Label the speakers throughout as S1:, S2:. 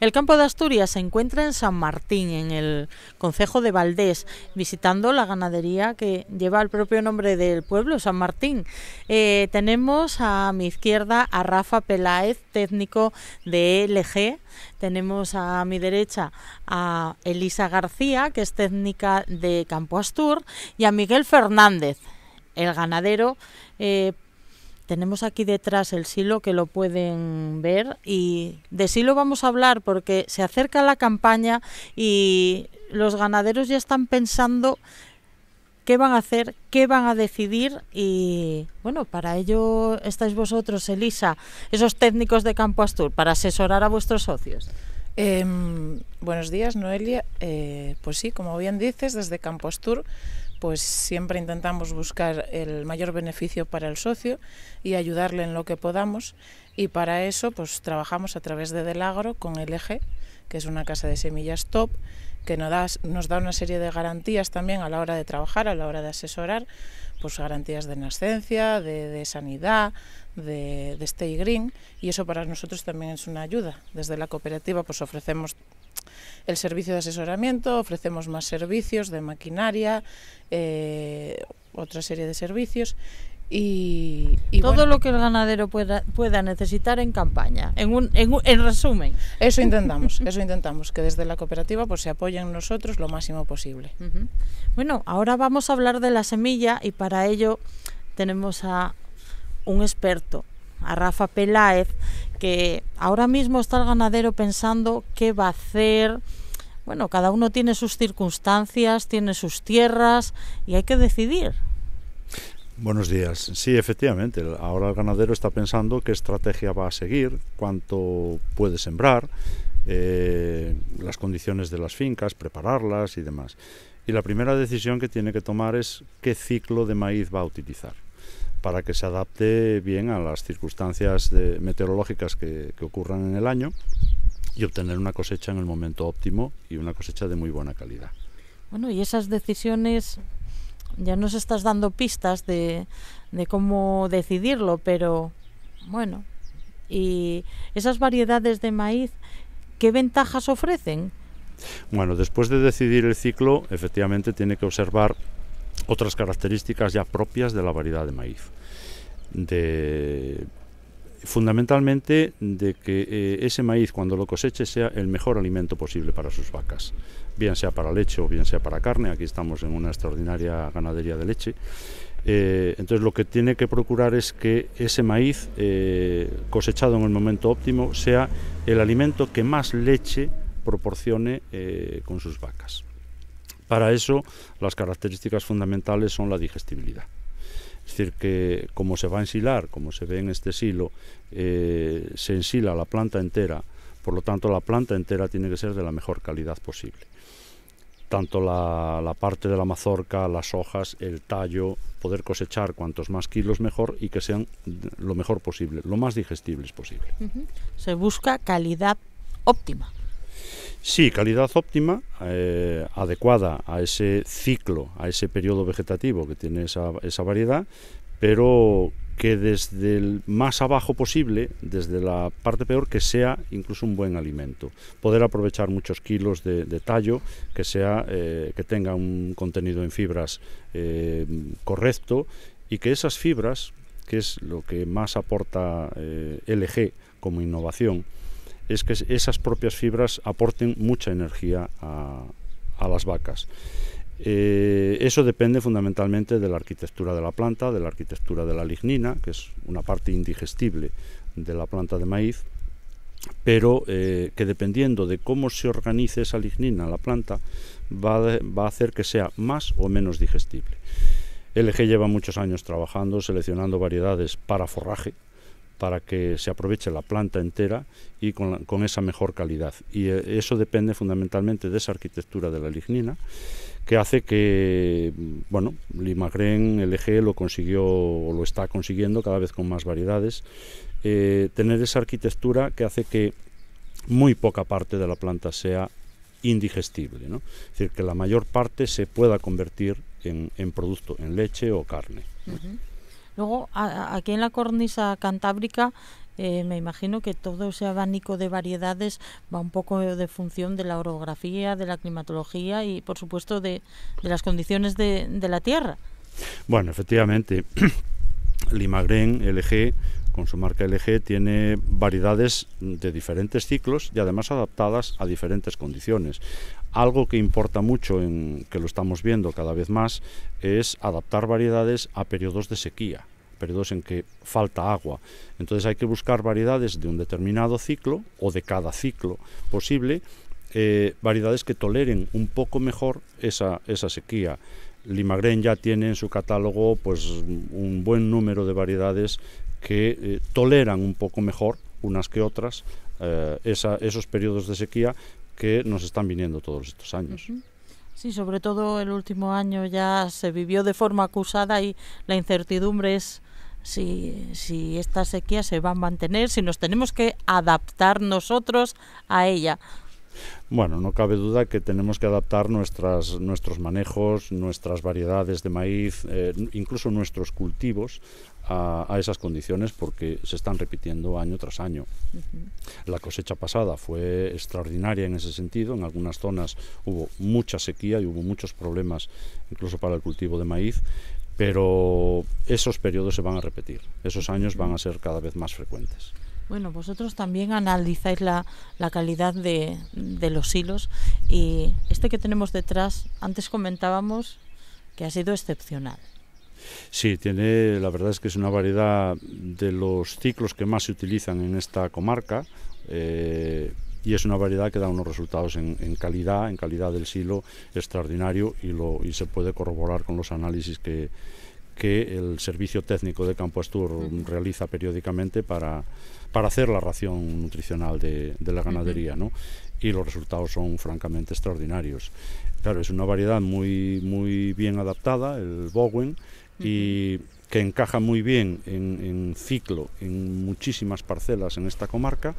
S1: El campo de Asturias se encuentra en San Martín, en el concejo de Valdés, visitando la ganadería que lleva el propio nombre del pueblo, San Martín. Eh, tenemos a mi izquierda a Rafa Peláez, técnico de LG. Tenemos a mi derecha a Elisa García, que es técnica de Campo Astur, y a Miguel Fernández, el ganadero eh, tenemos aquí detrás el silo que lo pueden ver y de silo vamos a hablar porque se acerca la campaña y los ganaderos ya están pensando qué van a hacer, qué van a decidir y bueno, para ello estáis vosotros, Elisa, esos técnicos de Campo Astur, para asesorar a
S2: vuestros socios. Em, buenos días, Noelia. Eh, pues sí, como bien dices, desde Campo Astur pues siempre intentamos buscar el mayor beneficio para el socio y ayudarle en lo que podamos y para eso pues trabajamos a través de Delagro con El Eje que es una casa de semillas top, que nos da, nos da una serie de garantías también a la hora de trabajar, a la hora de asesorar, pues garantías de nascencia, de, sanidad, de, de stay green y eso para nosotros también es una ayuda. Desde la cooperativa pues ofrecemos el servicio de asesoramiento, ofrecemos más servicios de maquinaria, eh, otra serie de servicios. Y, todo lo que el ganadero pueda, pueda necesitar en campaña, en, un, en, resumen. Eso intentamos, eso intentamos, que desde la cooperativa pues, se apoyen nosotros lo máximo posible. Bueno, ahora vamos a hablar de la semilla y para ello tenemos a
S1: un experto, a Rafa Peláez, que ahora mismo está el ganadero pensando qué va a hacer. Bueno, cada uno tiene sus circunstancias, tiene sus tierras y hay que decidir.
S3: Buenos días. Sí, efectivamente. Ahora el ganadero está pensando qué estrategia va a seguir, cuánto puede sembrar, eh, las condiciones de las fincas, prepararlas y demás. Y la primera decisión que tiene que tomar es qué ciclo de maíz va a utilizar para que se adapte bien a las circunstancias meteorológicas que, ocurran en el año y obtener una cosecha en el momento óptimo y una cosecha de muy buena calidad.
S1: Bueno, y esas decisiones ya nos estás dando pistas de, cómo decidirlo, pero bueno, ¿y esas variedades de maíz qué ventajas ofrecen?
S3: Bueno, después de decidir el ciclo, efectivamente tiene que observar otras características ya propias de la variedad de maíz. De, fundamentalmente de que eh, ese maíz cuando lo coseche sea el mejor alimento posible para sus vacas, bien sea para leche o bien sea para carne, aquí estamos en una extraordinaria ganadería de leche, eh, entonces lo que tiene que procurar es que ese maíz eh, cosechado en el momento óptimo sea el alimento que más leche proporcione con sus vacas. Para eso las características fundamentales son la digestibilidad. Es decir, que como se va a ensilar, como se ve en este silo, eh, se ensila la planta entera, por lo tanto la planta entera tiene que ser de la mejor calidad posible. Tanto la, parte de la mazorca, las hojas, el tallo, poder cosechar cuantos más kilos mejor y que sean lo mejor posible, lo más digestibles posible.
S1: Se busca calidad óptima.
S3: Sí, calidad óptima, eh, adecuada a ese ciclo, a ese periodo vegetativo que tiene esa, variedad, pero que desde el más abajo posible, desde la parte peor, que sea incluso un buen alimento. Poder aprovechar muchos kilos de, tallo, que, sea, eh, que tenga un contenido en fibras eh, correcto y que esas fibras, que es lo que más aporta LG como innovación, es que esas propias fibras aporten mucha energía a, las vacas. Eh, eso depende fundamentalmente de la arquitectura de la planta, de la arquitectura de la lignina, que es una parte indigestible de la planta de maíz, pero eh, que dependiendo de cómo se organice esa lignina en la planta, va, va a hacer que sea más o menos digestible. LG e lleva muchos años trabajando, seleccionando variedades para forraje, para que se aproveche la planta entera y con, esa mejor calidad. Y eh, eso depende fundamentalmente de esa arquitectura de la lignina que hace que, mm, bueno, Limagren LG e lo consiguió o lo está consiguiendo cada vez con más variedades, eh, tener esa arquitectura que hace que muy poca parte de la planta sea indigestible, ¿no? es decir, que la mayor parte se pueda convertir en, producto, en leche o carne.
S1: Luego, aquí en la cornisa cantábrica, eh, me imagino que todo ese abanico de variedades va un poco de función de la orografía, de la climatología y, por supuesto, de, de las condiciones de, de, la tierra.
S3: Bueno, efectivamente, Limagren, LG, con su marca LG tiene variedades de diferentes ciclos y además adaptadas a diferentes condiciones. Algo que importa mucho, en, que lo estamos viendo cada vez más, es adaptar variedades a periodos de sequía periodos en que falta agua. Entonces hay que buscar variedades de un determinado ciclo o de cada ciclo posible, eh, variedades que toleren un poco mejor esa, sequía. Limagren ya tiene en su catálogo pues un buen número de variedades que eh, toleran un poco mejor, unas que otras, eh, esos periodos de sequía que nos están viniendo todos estos años.
S1: Sí, sobre todo el último año ya se vivió de forma acusada y la incertidumbre es si, si esta sequía se va a mantener, si nos tenemos que adaptar nosotros a ella.
S3: Bueno, no cabe duda que tenemos que adaptar nuestros manejos, nuestras variedades de maíz, eh, incluso nuestros cultivos a, esas condiciones porque se están repitiendo año tras año. La cosecha pasada fue extraordinaria en ese sentido. En algunas zonas hubo mucha sequía y hubo muchos problemas incluso para el cultivo de maíz pero esos periodos se van a repetir, esos años van a ser cada vez más frecuentes.
S1: Bueno, vosotros también analizáis la, calidad de, los hilos y este que tenemos detrás, antes comentábamos que ha sido excepcional.
S3: Sí, tiene, la verdad es que es una variedad de los ciclos que más se utilizan en esta comarca eh, y es una variedad que da unos resultados en, en calidad, en calidad del silo extraordinario y, lo, y se puede corroborar con los análisis que, que el servicio técnico de Campo Astur realiza periódicamente para, hacer la ración nutricional de, la ganadería, Y los resultados son francamente extraordinarios. Claro, es una variedad muy, muy bien adaptada, el Bowen, y que encaja muy bien en ciclo en muchísimas parcelas en esta comarca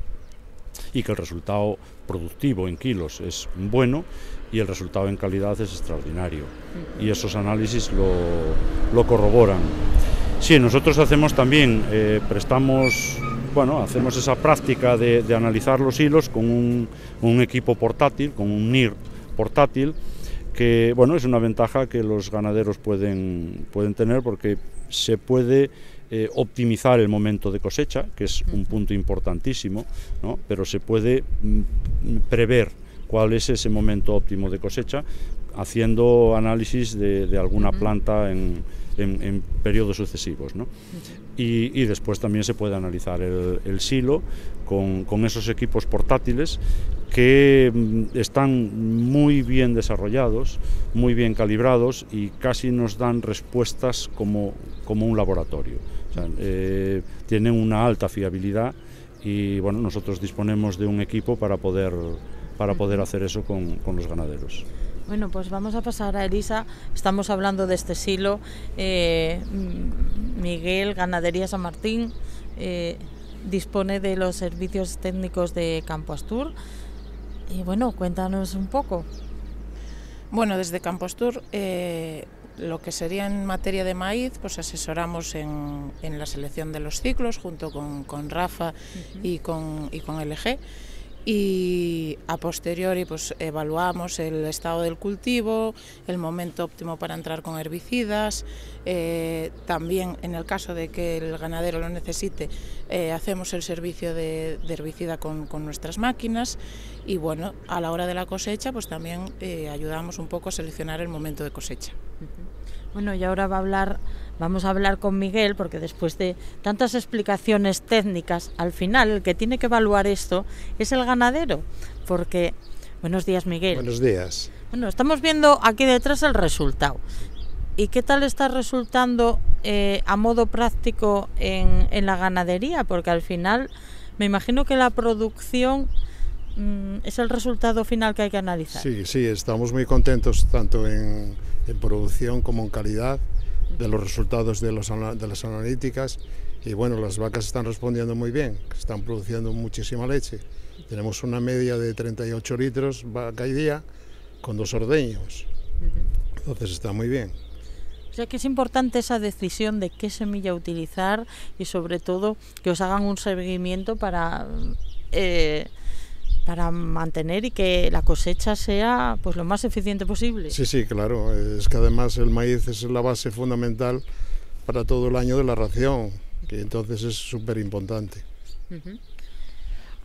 S3: y que el resultado productivo en kilos es bueno y el resultado en calidad es extraordinario. Y esos análisis lo, lo corroboran. Sí, nosotros hacemos también, eh, prestamos, bueno, hacemos esa práctica de, analizar los hilos con un, un, equipo portátil, con un NIR portátil, que bueno, es una ventaja que los ganaderos pueden tener porque se puede eh, optimizar el momento de cosecha, que es un punto importantísimo, pero se puede mm, prever cuál es ese momento óptimo de cosecha haciendo análisis de, alguna planta en, periodos sucesivos y, después también se puede analizar el, silo con, esos equipos portátiles que mm, están muy bien desarrollados, muy bien calibrados y casi nos dan respuestas como, un laboratorio. Eh, tienen una alta fiabilidad y bueno, nosotros disponemos de un equipo para poder, para poder hacer eso con los ganaderos.
S1: Bueno, pues vamos a pasar a Elisa. Estamos hablando de este silo. Eh, Miguel, Ganadería San Martín, eh, dispone de los servicios técnicos de Campo Astur. Y bueno, cuéntanos un poco.
S2: Bueno, desde Campo Astur, eh, lo que sería en materia de maíz, pues asesoramos en, la selección de los ciclos junto con, Rafa y, con, y con LG y a posteriori pues, evaluamos el estado del cultivo, el momento óptimo para entrar con herbicidas, eh, también en el caso de que el ganadero lo necesite eh, hacemos el servicio de, herbicida con, nuestras máquinas y bueno, a la hora de la cosecha pues también eh, ayudamos un poco a seleccionar el momento de cosecha.
S1: Bueno, y ahora va a hablar Vamos a hablar con Miguel porque después de tantas explicaciones técnicas, al final el que tiene que evaluar esto es el ganadero. Porque, buenos días Miguel. Buenos días. Bueno, estamos viendo aquí detrás el resultado. ¿Y qué tal está resultando eh, a modo práctico en, la ganadería? Porque al final me imagino que la producción mm, es el resultado final que hay que analizar. Sí,
S3: sí, estamos muy contentos tanto en producción como en calidad de los resultados de, las analíticas y bueno, las vacas están respondiendo muy bien, están produciendo muchísima leche. Tenemos una media de 38 litros vaca y día con dos ordeños, entonces está muy bien.
S1: O sea que es importante esa decisión de qué semilla utilizar y sobre todo que os hagan un seguimiento para eh, para mantener y que la cosecha sea pues lo más eficiente posible. Sí,
S3: sí, claro. Es que además el maíz es la base fundamental para todo el año de la ración, que entonces es súper importante.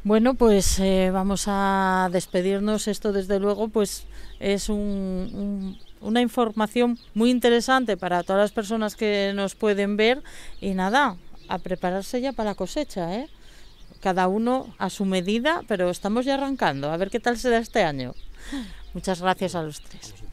S1: Bueno, pues eh, vamos a despedirnos. Esto, desde luego, pues es una información muy interesante para todas las personas que nos pueden ver. Y nada, a prepararse ya para la cosecha, ¿eh? cada uno a su medida, pero estamos ya arrancando, a ver qué tal será este año. Muchas gracias a los tres.